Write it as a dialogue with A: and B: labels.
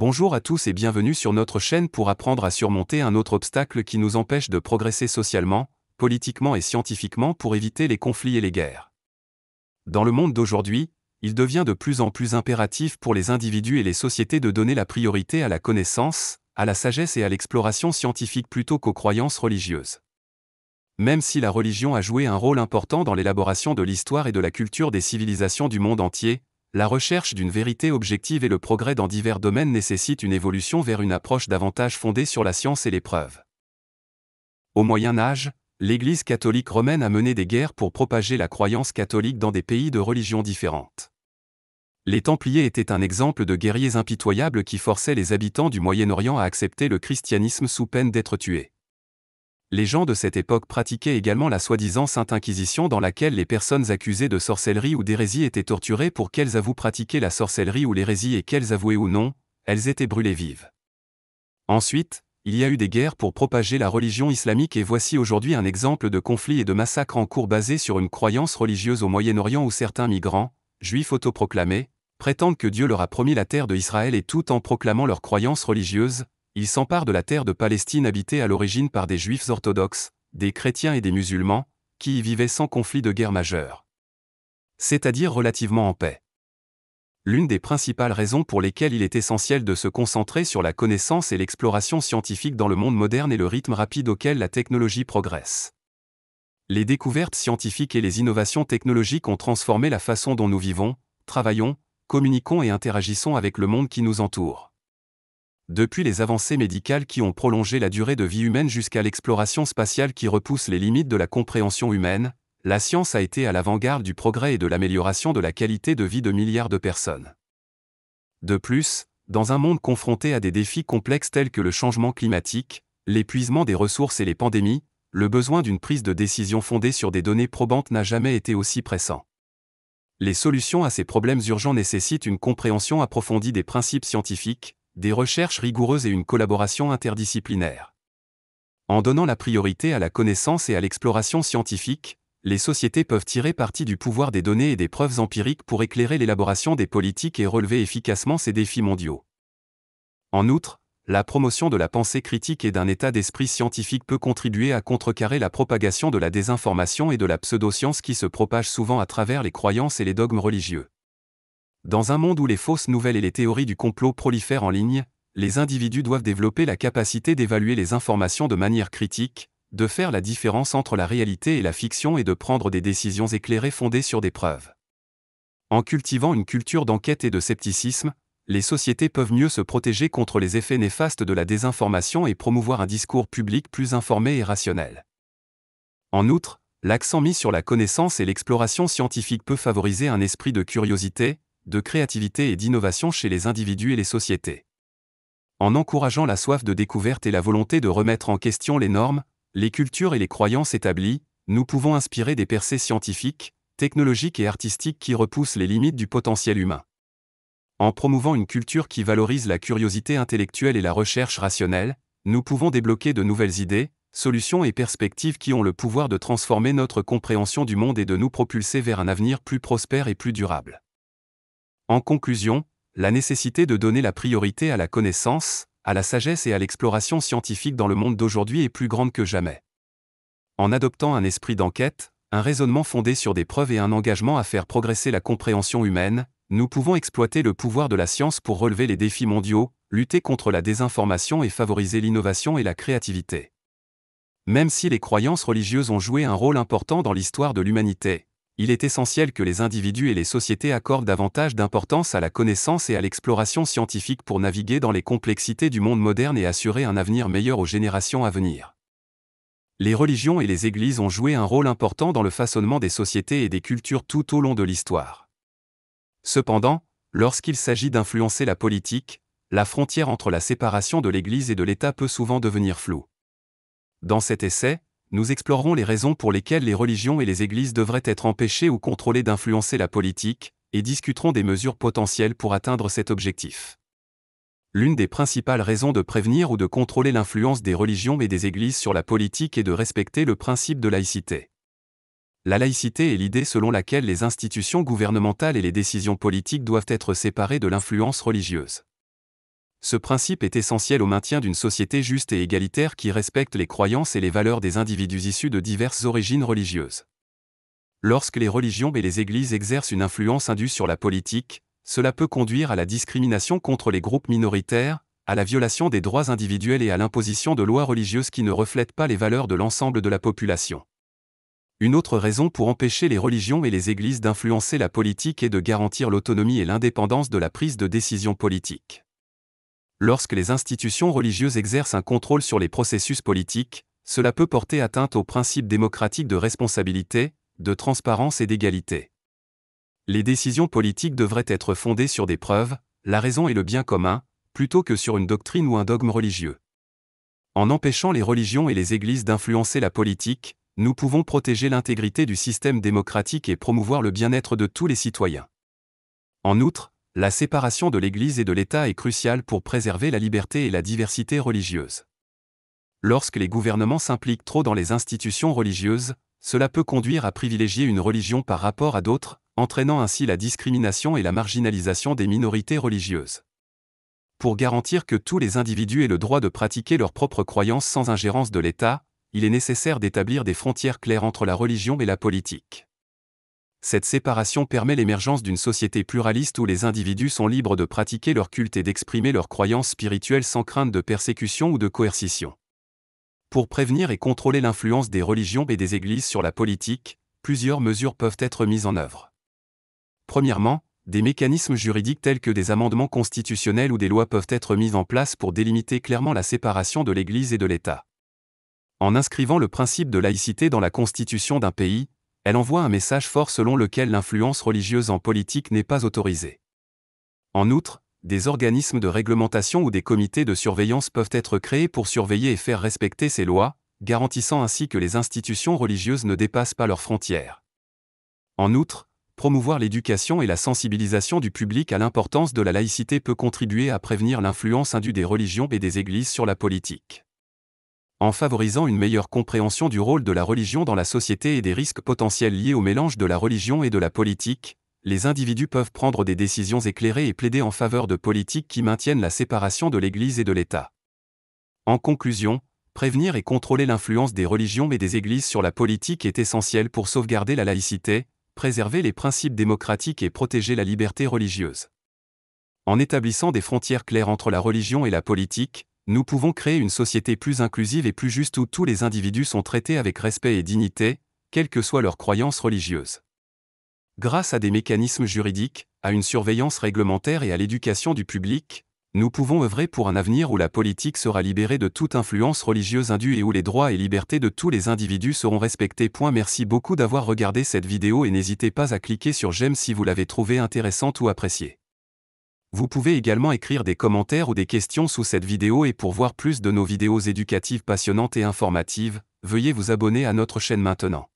A: Bonjour à tous et bienvenue sur notre chaîne pour apprendre à surmonter un autre obstacle qui nous empêche de progresser socialement, politiquement et scientifiquement pour éviter les conflits et les guerres. Dans le monde d'aujourd'hui, il devient de plus en plus impératif pour les individus et les sociétés de donner la priorité à la connaissance, à la sagesse et à l'exploration scientifique plutôt qu'aux croyances religieuses. Même si la religion a joué un rôle important dans l'élaboration de l'histoire et de la culture des civilisations du monde entier, la recherche d'une vérité objective et le progrès dans divers domaines nécessitent une évolution vers une approche davantage fondée sur la science et les preuves. Au Moyen Âge, l'Église catholique romaine a mené des guerres pour propager la croyance catholique dans des pays de religions différentes. Les Templiers étaient un exemple de guerriers impitoyables qui forçaient les habitants du Moyen-Orient à accepter le christianisme sous peine d'être tués les gens de cette époque pratiquaient également la soi-disant Sainte Inquisition dans laquelle les personnes accusées de sorcellerie ou d'hérésie étaient torturées pour qu'elles avouent pratiquer la sorcellerie ou l'hérésie et qu'elles avouaient ou non, elles étaient brûlées vives. Ensuite, il y a eu des guerres pour propager la religion islamique et voici aujourd'hui un exemple de conflit et de massacre en cours basé sur une croyance religieuse au Moyen-Orient où certains migrants, juifs autoproclamés, prétendent que Dieu leur a promis la terre de Israël et tout en proclamant leur croyance religieuse, il s'empare de la terre de Palestine habitée à l'origine par des juifs orthodoxes, des chrétiens et des musulmans, qui y vivaient sans conflit de guerre majeure. C'est-à-dire relativement en paix. L'une des principales raisons pour lesquelles il est essentiel de se concentrer sur la connaissance et l'exploration scientifique dans le monde moderne est le rythme rapide auquel la technologie progresse. Les découvertes scientifiques et les innovations technologiques ont transformé la façon dont nous vivons, travaillons, communiquons et interagissons avec le monde qui nous entoure depuis les avancées médicales qui ont prolongé la durée de vie humaine jusqu'à l'exploration spatiale qui repousse les limites de la compréhension humaine, la science a été à l'avant-garde du progrès et de l'amélioration de la qualité de vie de milliards de personnes. De plus, dans un monde confronté à des défis complexes tels que le changement climatique, l'épuisement des ressources et les pandémies, le besoin d'une prise de décision fondée sur des données probantes n'a jamais été aussi pressant. Les solutions à ces problèmes urgents nécessitent une compréhension approfondie des principes scientifiques, des recherches rigoureuses et une collaboration interdisciplinaire. En donnant la priorité à la connaissance et à l'exploration scientifique, les sociétés peuvent tirer parti du pouvoir des données et des preuves empiriques pour éclairer l'élaboration des politiques et relever efficacement ces défis mondiaux. En outre, la promotion de la pensée critique et d'un état d'esprit scientifique peut contribuer à contrecarrer la propagation de la désinformation et de la pseudoscience qui se propagent souvent à travers les croyances et les dogmes religieux. Dans un monde où les fausses nouvelles et les théories du complot prolifèrent en ligne, les individus doivent développer la capacité d'évaluer les informations de manière critique, de faire la différence entre la réalité et la fiction et de prendre des décisions éclairées fondées sur des preuves. En cultivant une culture d'enquête et de scepticisme, les sociétés peuvent mieux se protéger contre les effets néfastes de la désinformation et promouvoir un discours public plus informé et rationnel. En outre, l'accent mis sur la connaissance et l'exploration scientifique peut favoriser un esprit de curiosité, de créativité et d'innovation chez les individus et les sociétés. En encourageant la soif de découverte et la volonté de remettre en question les normes, les cultures et les croyances établies, nous pouvons inspirer des percées scientifiques, technologiques et artistiques qui repoussent les limites du potentiel humain. En promouvant une culture qui valorise la curiosité intellectuelle et la recherche rationnelle, nous pouvons débloquer de nouvelles idées, solutions et perspectives qui ont le pouvoir de transformer notre compréhension du monde et de nous propulser vers un avenir plus prospère et plus durable. En conclusion, la nécessité de donner la priorité à la connaissance, à la sagesse et à l'exploration scientifique dans le monde d'aujourd'hui est plus grande que jamais. En adoptant un esprit d'enquête, un raisonnement fondé sur des preuves et un engagement à faire progresser la compréhension humaine, nous pouvons exploiter le pouvoir de la science pour relever les défis mondiaux, lutter contre la désinformation et favoriser l'innovation et la créativité. Même si les croyances religieuses ont joué un rôle important dans l'histoire de l'humanité, il est essentiel que les individus et les sociétés accordent davantage d'importance à la connaissance et à l'exploration scientifique pour naviguer dans les complexités du monde moderne et assurer un avenir meilleur aux générations à venir. Les religions et les églises ont joué un rôle important dans le façonnement des sociétés et des cultures tout au long de l'histoire. Cependant, lorsqu'il s'agit d'influencer la politique, la frontière entre la séparation de l'Église et de l'État peut souvent devenir floue. Dans cet essai, nous explorerons les raisons pour lesquelles les religions et les églises devraient être empêchées ou contrôlées d'influencer la politique, et discuterons des mesures potentielles pour atteindre cet objectif. L'une des principales raisons de prévenir ou de contrôler l'influence des religions et des églises sur la politique est de respecter le principe de laïcité. La laïcité est l'idée selon laquelle les institutions gouvernementales et les décisions politiques doivent être séparées de l'influence religieuse. Ce principe est essentiel au maintien d'une société juste et égalitaire qui respecte les croyances et les valeurs des individus issus de diverses origines religieuses. Lorsque les religions et les églises exercent une influence indue sur la politique, cela peut conduire à la discrimination contre les groupes minoritaires, à la violation des droits individuels et à l'imposition de lois religieuses qui ne reflètent pas les valeurs de l'ensemble de la population. Une autre raison pour empêcher les religions et les églises d'influencer la politique est de garantir l'autonomie et l'indépendance de la prise de décision politique. Lorsque les institutions religieuses exercent un contrôle sur les processus politiques, cela peut porter atteinte aux principes démocratiques de responsabilité, de transparence et d'égalité. Les décisions politiques devraient être fondées sur des preuves, la raison et le bien commun, plutôt que sur une doctrine ou un dogme religieux. En empêchant les religions et les églises d'influencer la politique, nous pouvons protéger l'intégrité du système démocratique et promouvoir le bien-être de tous les citoyens. En outre, la séparation de l'Église et de l'État est cruciale pour préserver la liberté et la diversité religieuse. Lorsque les gouvernements s'impliquent trop dans les institutions religieuses, cela peut conduire à privilégier une religion par rapport à d'autres, entraînant ainsi la discrimination et la marginalisation des minorités religieuses. Pour garantir que tous les individus aient le droit de pratiquer leurs propres croyances sans ingérence de l'État, il est nécessaire d'établir des frontières claires entre la religion et la politique. Cette séparation permet l'émergence d'une société pluraliste où les individus sont libres de pratiquer leur culte et d'exprimer leurs croyances spirituelles sans crainte de persécution ou de coercition. Pour prévenir et contrôler l'influence des religions et des églises sur la politique, plusieurs mesures peuvent être mises en œuvre. Premièrement, des mécanismes juridiques tels que des amendements constitutionnels ou des lois peuvent être mis en place pour délimiter clairement la séparation de l'Église et de l'État. En inscrivant le principe de laïcité dans la constitution d'un pays, elle envoie un message fort selon lequel l'influence religieuse en politique n'est pas autorisée. En outre, des organismes de réglementation ou des comités de surveillance peuvent être créés pour surveiller et faire respecter ces lois, garantissant ainsi que les institutions religieuses ne dépassent pas leurs frontières. En outre, promouvoir l'éducation et la sensibilisation du public à l'importance de la laïcité peut contribuer à prévenir l'influence indue des religions et des églises sur la politique en favorisant une meilleure compréhension du rôle de la religion dans la société et des risques potentiels liés au mélange de la religion et de la politique, les individus peuvent prendre des décisions éclairées et plaider en faveur de politiques qui maintiennent la séparation de l'Église et de l'État. En conclusion, prévenir et contrôler l'influence des religions et des églises sur la politique est essentiel pour sauvegarder la laïcité, préserver les principes démocratiques et protéger la liberté religieuse. En établissant des frontières claires entre la religion et la politique, nous pouvons créer une société plus inclusive et plus juste où tous les individus sont traités avec respect et dignité, quelles que soient leurs croyances religieuses. Grâce à des mécanismes juridiques, à une surveillance réglementaire et à l'éducation du public, nous pouvons œuvrer pour un avenir où la politique sera libérée de toute influence religieuse indue et où les droits et libertés de tous les individus seront respectés. Point. Merci beaucoup d'avoir regardé cette vidéo et n'hésitez pas à cliquer sur j'aime si vous l'avez trouvée intéressante ou appréciée. Vous pouvez également écrire des commentaires ou des questions sous cette vidéo et pour voir plus de nos vidéos éducatives passionnantes et informatives, veuillez vous abonner à notre chaîne maintenant.